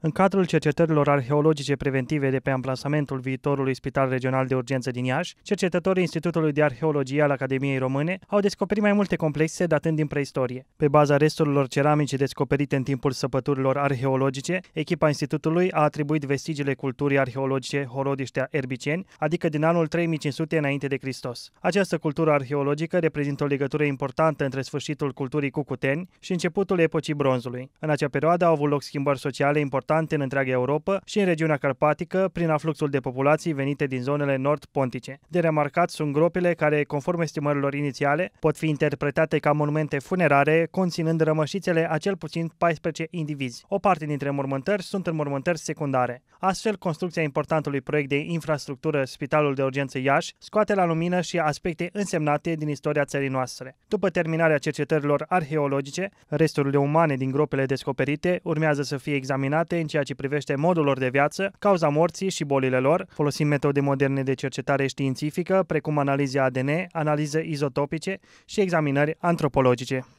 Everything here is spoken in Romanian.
În cadrul cercetărilor arheologice preventive de pe amplasamentul viitorului Spital Regional de Urgență din Iași, cercetătorii Institutului de Arheologie al Academiei Române au descoperit mai multe complexe datând din preistorie. Pe baza resturilor ceramice descoperite în timpul săpăturilor arheologice, echipa Institutului a atribuit vestigiile culturii arheologice horodiștea erbiceni, adică din anul 3500 înainte de Hristos. Această cultură arheologică reprezintă o legătură importantă între sfârșitul culturii cucuteni și începutul epocii bronzului. În acea perioadă au avut loc schimbări sociale importante importante în întreaga Europa și în regiunea carpatică prin afluxul de populații venite din zonele nord-pontice. De remarcat sunt gropile care, conform estimărilor inițiale, pot fi interpretate ca monumente funerare, conținând rămășițele a cel puțin 14 indivizi. O parte dintre mormântări sunt înmormântări secundare. Astfel, construcția importantului proiect de infrastructură Spitalul de Urgență Iași scoate la lumină și aspecte însemnate din istoria țării noastre. După terminarea cercetărilor arheologice, resturile umane din gropele descoperite urmează să fie examinate date în ceea ce privește modul lor de viață, cauza morții și bolile lor, folosim metode moderne de cercetare științifică, precum analize ADN, analize izotopice și examinări antropologice.